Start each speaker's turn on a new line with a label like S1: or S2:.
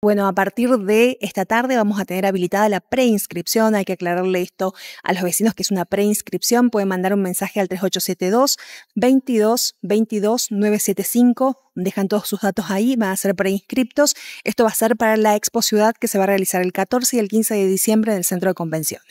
S1: Bueno, a partir de esta tarde vamos a tener habilitada la preinscripción. Hay que aclararle esto a los vecinos que es una preinscripción. Pueden mandar un mensaje al 3872 22 22 975 dejan todos sus datos ahí, van a ser preinscriptos. Esto va a ser para la Expo Ciudad que se va a realizar el 14 y el 15 de diciembre en el Centro de Convenciones.